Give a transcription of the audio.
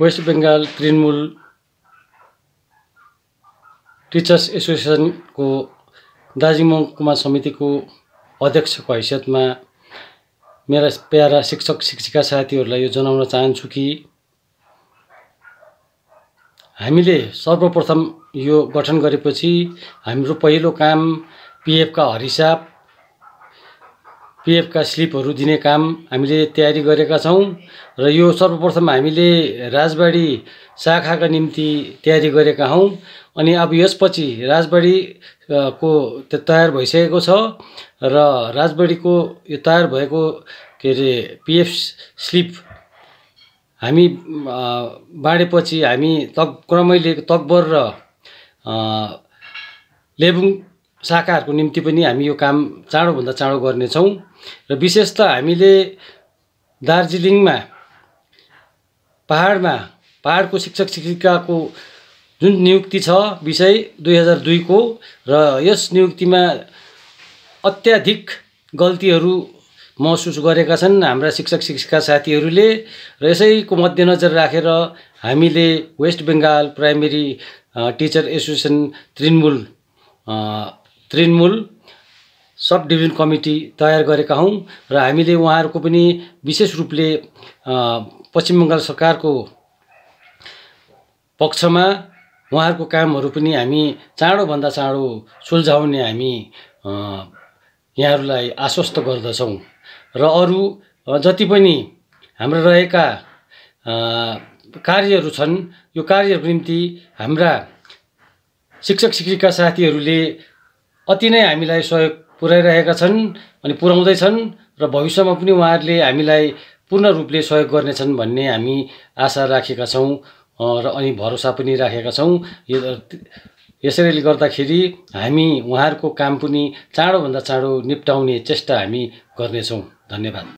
West Bengal Trinamool teachers एसोसिएसनको दार्जिलिङ महकुमा समितिको अध्यक्षको हैसियतमा मेरा प्यारा शिक्षक शिक्षिका साथीहरूलाई यो जनाउन चाहन्छु कि हामीले सर्वप्रथम यो गठन गरेपछि हाम्रो पहिलो काम पिएफका हरिसाप पिएफका स्लिपहरू दिने काम हामीले तयारी गरेका छौँ र यो सर्वप्रथम हामीले राजबाडी शाखाका निम्ति तयारी गरेका हौँ अनि अब यसपछि राजबाडी को त्यो तयार भइसकेको छ र राजबाडीको यो तयार भएको के अरे पिएफ स्लिप हामी बाँडेपछि हामी तक क्रमैले तकबर र लेबुङ शाखाहरूको निम्ति पनि हामी यो काम चाँडोभन्दा चाँडो गर्नेछौँ र विशेष त हामीले दार्जिलिङमा पाहाडमा पाहाडको शिक्षक शिक्षिकाको जुन नियुक्ति छ विषय दुई हजार दुईको र यस नियुक्तिमा अत्याधिक गल्तीहरू महसुस गरेका छन् हाम्रा शिक्षक शिक्षिका साथीहरूले र यसैको मध्यनजर राखेर रा हामीले West Bengal primary teacher association Trinamool Trinamool sub division committee तयार गरेका हौँ र हामीले उहाँहरूको पनि विशेष रूपले पश्चिम बङ्गाल सरकारको पक्षमा उहाँहरूको कामहरू पनि हामी चाँडोभन्दा चाँडो सुल्झाउने हामी यहाँहरूलाई आश्वस्त गर्दछौँ र अरू जति पनि हाम्रा रहेका कार्यहरू छन् यो कार्यहरूको निम्ति हाम्रा शिक्षक शिक्षिका साथीहरूले अति नै हामीलाई सहयोग पुऱ्याइरहेका छन् अनि पुऱ्याउँदैछन् र भविष्यमा पनि उहाँहरूले हामीलाई पूर्ण रूपले सहयोग गर्नेछन् भन्ने हामी आशा राखेका छौँ र अनि भरोसा पनि राखेका छौँ यसैले गर्दाखेरि हामी उहाँहरूको काम पनि चाँडोभन्दा चाँडो निप्टाउने चेष्टा हामी गर्नेछौँ धन्यवाद